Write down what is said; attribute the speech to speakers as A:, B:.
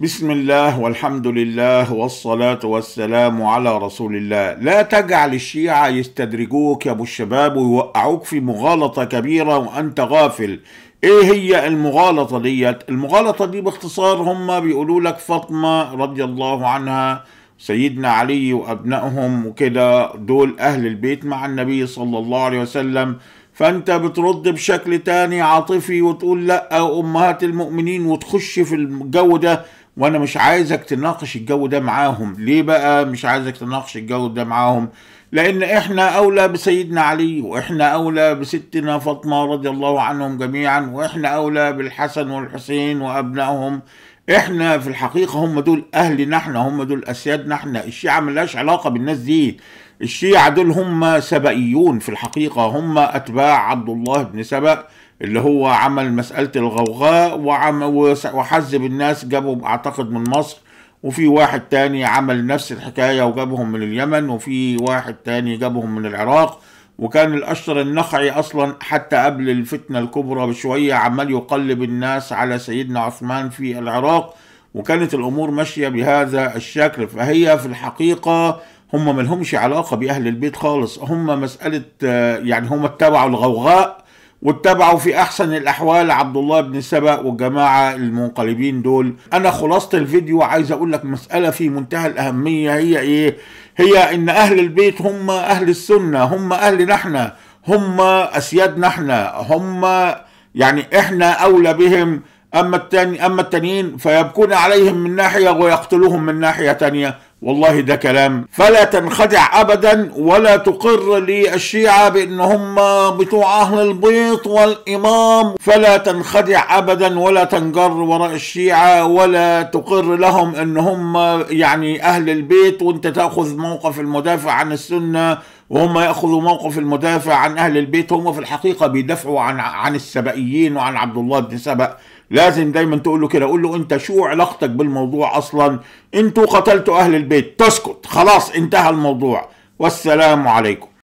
A: بسم الله والحمد لله والصلاة والسلام على رسول الله لا تجعل الشيعة يستدرجوك يا أبو الشباب ويوقعوك في مغالطة كبيرة وأنت غافل ايه هي المغالطة ديت المغالطة دي باختصار هم بيقولوا لك فاطمة رضي الله عنها سيدنا علي وأبنائهم وكده دول أهل البيت مع النبي صلى الله عليه وسلم فانت بترد بشكل تاني عاطفي وتقول لا امهات المؤمنين وتخش في الجو ده وانا مش عايزك تناقش الجو ده معاهم ليه بقى مش عايزك تناقش الجو ده معاهم لان احنا اولى بسيدنا علي واحنا اولى بستنا فاطمه رضي الله عنهم جميعا واحنا اولى بالحسن والحسين وابنائهم احنا في الحقيقة هم دول اهلنا احنا هم دول اسيادنا احنا الشيعة ملاش علاقة بالناس دي الشيعة دول هم سبئيون في الحقيقة هم اتباع عبد الله بن سبأ اللي هو عمل مسألة الغوغاء وحزب الناس جابهم اعتقد من مصر وفي واحد تاني عمل نفس الحكاية وجابهم من اليمن وفي واحد تاني جابهم من العراق وكان الأشتر النخعي اصلا حتى قبل الفتنه الكبرى بشويه عمال يقلب الناس على سيدنا عثمان في العراق وكانت الامور ماشيه بهذا الشكل فهي في الحقيقه هم ملهمش علاقه باهل البيت خالص هم مساله آه، يعني هم اتبعوا الغوغاء واتبعوا في احسن الاحوال عبد الله بن سبأ والجماعه المنقلبين دول انا خلاصه الفيديو عايز اقول لك مساله في منتهى الاهميه هي ايه هي ان اهل البيت هم اهل السنه هم اهلنا احنا هم اسيادنا احنا هم يعني احنا اولى بهم اما التاني اما التانيين فيبكون عليهم من ناحيه ويقتلوهم من ناحيه تانيه والله ده كلام فلا تنخدع ابدا ولا تقر للشيعه بان هم بتوع اهل البيت والامام فلا تنخدع ابدا ولا تنجر وراء الشيعه ولا تقر لهم ان هم يعني اهل البيت وانت تاخذ موقف المدافع عن السنه وهم ياخذوا موقف المدافع عن اهل البيت هم في الحقيقه بيدافعوا عن عن السبئيين وعن عبد الله بن سبأ لازم دايما تقول له كده قول له انت شو علاقتك بالموضوع اصلا انتوا قتلتوا اهل البيت تسكت خلاص انتهى الموضوع والسلام عليكم